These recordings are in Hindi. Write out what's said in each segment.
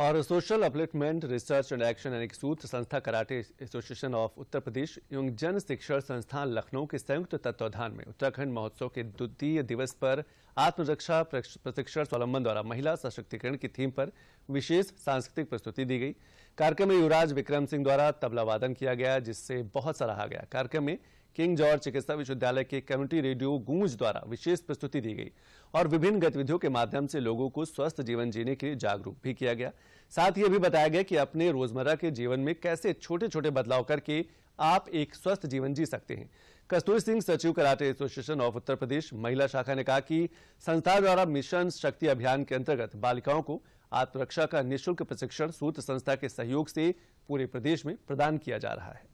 और social upliftment research and action यानी सूत्र संस्था karate association of Uttar Pradesh एवं जन शिक्षण संस्थान लखनऊ के संयुक्त तत्वाधान में उत्तराखंड महोत्सव के द्वितीय दिवस पर आत्मरक्षा प्रशिक्षण स्वावलंबन द्वारा महिला सशक्तिकरण की थीम पर विशेष सांस्कृतिक प्रस्तुति दी गई कार्यक्रम में युवराज विक्रम सिंह द्वारा तबला वादन किया गया जिससे बहुत सराहा गया कार्यक्रम में किंग जॉर्ज चिकित्सा विश्वविद्यालय के कम्युनिटी रेडियो गूंज द्वारा विशेष प्रस्तुति दी गई और विभिन्न गतिविधियों के माध्यम से लोगों को स्वस्थ जीवन जीने के लिए जागरूक भी किया गया साथ ही यह भी बताया गया कि अपने रोजमर्रा के जीवन में कैसे छोटे छोटे बदलाव करके आप एक स्वस्थ जीवन जी सकते हैं कस्तूरी सिंह सचिव karate association of Uttar Pradesh महिला शाखा ने कहा कि संस्था द्वारा मिशन शक्ति अभियान के अंतर्गत बालिकाओं को आत्मरक्षा का निःशुल्क प्रशिक्षण सूत्र संस्था के सहयोग से पूरे प्रदेश में प्रदान किया जा रहा है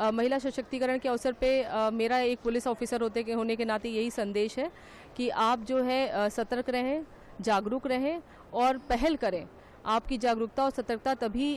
महिला सशक्तिकरण के अवसर पे मेरा एक पुलिस ऑफिसर होते के होने के नाते यही संदेश है कि आप जो है सतर्क रहें जागरूक रहें और पहल करें आपकी जागरूकता और सतर्कता तभी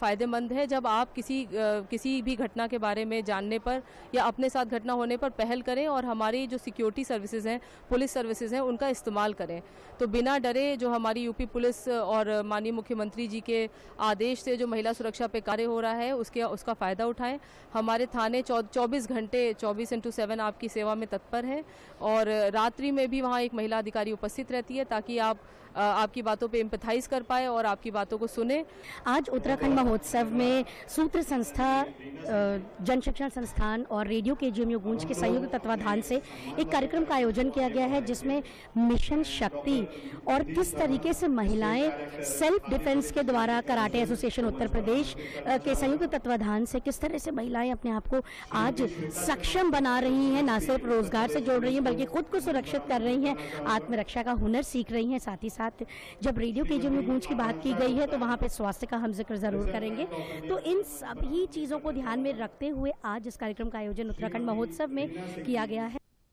फ़ायदेमंद है जब आप किसी किसी भी घटना के बारे में जानने पर या अपने साथ घटना होने पर पहल करें और हमारी जो सिक्योरिटी सर्विसेज हैं पुलिस सर्विसेज हैं उनका इस्तेमाल करें तो बिना डरे जो हमारी यूपी पुलिस और माननीय मुख्यमंत्री जी के आदेश से जो महिला सुरक्षा पे कार्य हो रहा है उसके उसका फ़ायदा उठाएं हमारे थाने चौबीस घंटे चौबीस इंटू सेवन आपकी सेवा में तत्पर है और रात्रि में भी वहाँ एक महिला अधिकारी उपस्थित रहती है ताकि आप आपकी बातों पर इम्पथाइज़ कर पाए और और आपकी बातों को सुने आज उत्तराखंड महोत्सव में सूत्र संस्था जन शिक्षण संस्थान और रेडियो के जी गूंज के संयुक्त तत्वाधान से एक कार्यक्रम का आयोजन किया गया है जिसमें मिशन शक्ति और किस तरीके से महिलाएं सेल्फ डिफेंस के द्वारा कराटे एसोसिएशन उत्तर प्रदेश के संयुक्त तत्वाधान से किस तरह से महिलाएं अपने आप को आज सक्षम बना रही हैं ना सिर्फ रोजगार से जोड़ रही हैं बल्कि खुद को सुरक्षित कर रही हैं आत्मरक्षा का हुनर सीख रही हैं साथ ही साथ जब रेडियो के जी गूंज की बात बात की गई है तो वहाँ पे स्वास्थ्य का हम जिक्र ज़रूर करेंगे तो इन सभी चीज़ों को ध्यान में रखते हुए आज इस कार्यक्रम का आयोजन उत्तराखंड महोत्सव में किया गया है